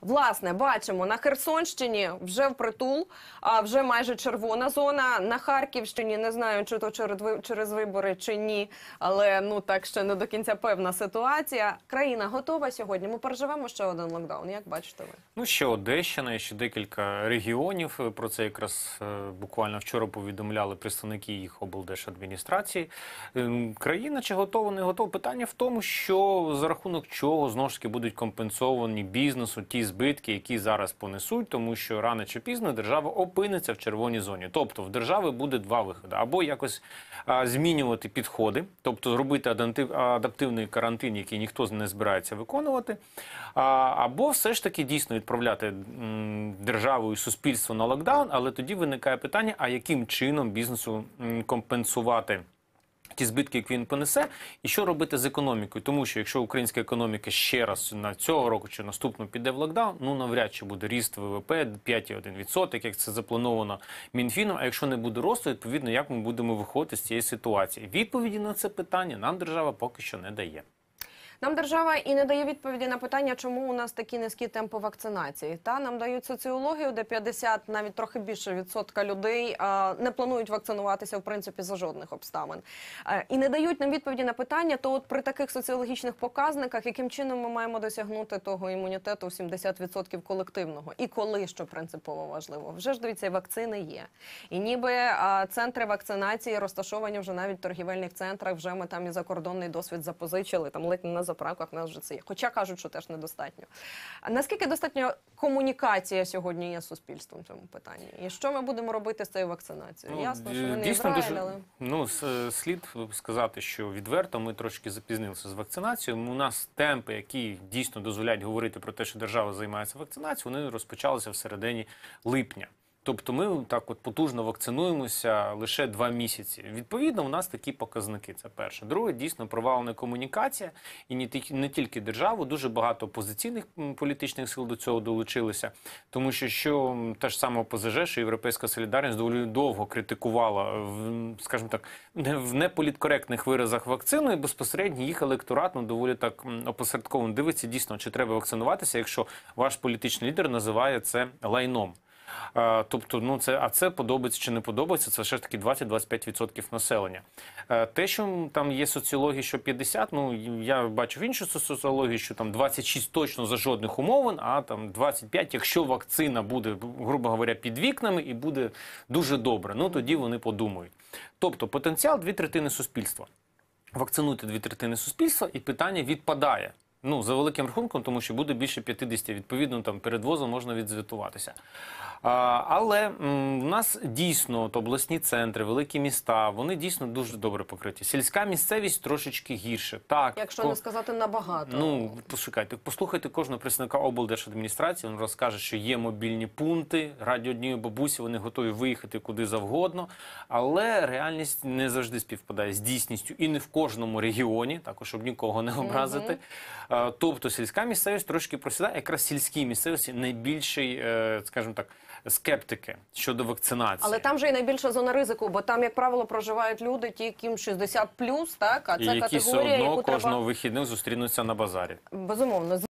Власне, бачимо на Херсонщині вже в притул, а вже майже червона зона. На Харківщині не знаю, чи то через вибори, чи ні. Але ну так ще не до кінця певна ситуація. Країна готова сьогодні. Ми переживемо ще один локдаун. Як бачите, ви ну ще Одещина, і ще декілька регіонів. Про це якраз е, буквально вчора повідомляли представники їх облдержадміністрації. Ем, країна чи готова, не готова? Питання в тому, що за рахунок чого знову ж таки будуть компенсовані бізнесу ті збитки, які зараз понесуть, тому що рано чи пізно держава опиниться в червоній зоні. Тобто в держави буде два виходи: або якось а, змінювати підходи, тобто зробити адаптивний карантин, який ніхто не збирається виконувати, а, або все ж таки дійсно відправляти м, державу і суспільство на локдаун. Але тоді виникає питання: а яким чином бізнесу м, компенсувати? ті збитки, які він понесе, і що робити з економікою, тому що якщо українська економіка ще раз на цього року чи наступно піде в локдаун, ну навряд чи буде ріст ВВП 5,1%, як це заплановано мінфіном. А якщо не буде росту, відповідно як ми будемо виходити з цієї ситуації? Відповіді на це питання нам держава поки що не дає. Нам держава і не дає відповіді на питання, чому у нас такі низькі темпи вакцинації. Та нам дають соціологію, де 50, навіть трохи більше відсотка людей не планують вакцинуватися в принципі за жодних обставин. Е, і не дають нам відповіді на питання, то от при таких соціологічних показниках, яким чином ми маємо досягнути того імунітету в 70% колективного і коли що принципово важливо, вже ж дивіться, вакцини є. І ніби центри вакцинації розташовані вже навіть в торгівельних центрах. Вже ми там і закордонний досвід запозичили там ледь не на заправках в нас вже це є. Хоча кажуть, що теж недостатньо. наскільки достатньо комунікація сьогодні є з суспільством в цьому питанні? І що ми будемо робити з цією вакцинацією? Ну, Ясно, що ми е, не Ізраїль, але... ну е, слід сказати, що відверто ми трошки запізнилися з вакцинацією. У нас темпи, які дійсно дозволяють говорити про те, що держава займається вакцинацією, вони розпочалися в середині липня. Тобто, ми так от потужно вакцинуємося лише два місяці. Відповідно, у нас такі показники. Це перше. Друге, дійсно провалена комунікація, і не тільки державу, дуже багато опозиційних політичних сил до цього долучилися. тому що що те ж саме ОПЗЖ, що європейська солідарність доволі довго критикувала в скажімо так, не в неполіткоректних виразах вакцину і безпосередньо їх електорат ну, доволі так опосередковано дивиться. Дійсно, чи треба вакцинуватися, якщо ваш політичний лідер називає це лайном. Е, тобто, ну це а це подобається чи не подобається, це все ж таки 20-25% населення. Е, те, що там є соціології, що 50%, ну я бачу в іншу соціологію, що там 26% точно за жодних умовин, а там 25%, якщо вакцина буде, грубо говоря, під вікнами і буде дуже добре, ну тоді вони подумають. Тобто потенціал дві третини суспільства. Вакцинуйте дві третини суспільства, і питання відпадає. Ну, за великим рахунком, тому що буде більше 50, відповідно, там перед возом можна відзвітуватися. А, Але м, в нас дійсно от обласні центри, великі міста, вони дійсно дуже добре покриті. Сільська місцевість трошечки гірше. Так, Якщо не сказати набагато. Ну, пошукайте, послухайте кожного представника облдержадміністрації. Він розкаже, що є мобільні пункти раді однієї бабусі, вони готові виїхати куди завгодно. Але реальність не завжди співпадає з дійсністю, і не в кожному регіоні, також щоб нікого не образити. Е, тобто сільська місцевість трошки просідає, якраз сільській місцевості найбільший, е, скажімо так, скептики щодо вакцинації. Але там же і найбільша зона ризику, бо там, як правило, проживають люди, ті, ким 60+, плюс, так а це і які все одно кожного треба... вихідних зустрінуться на базарі. Безумовно.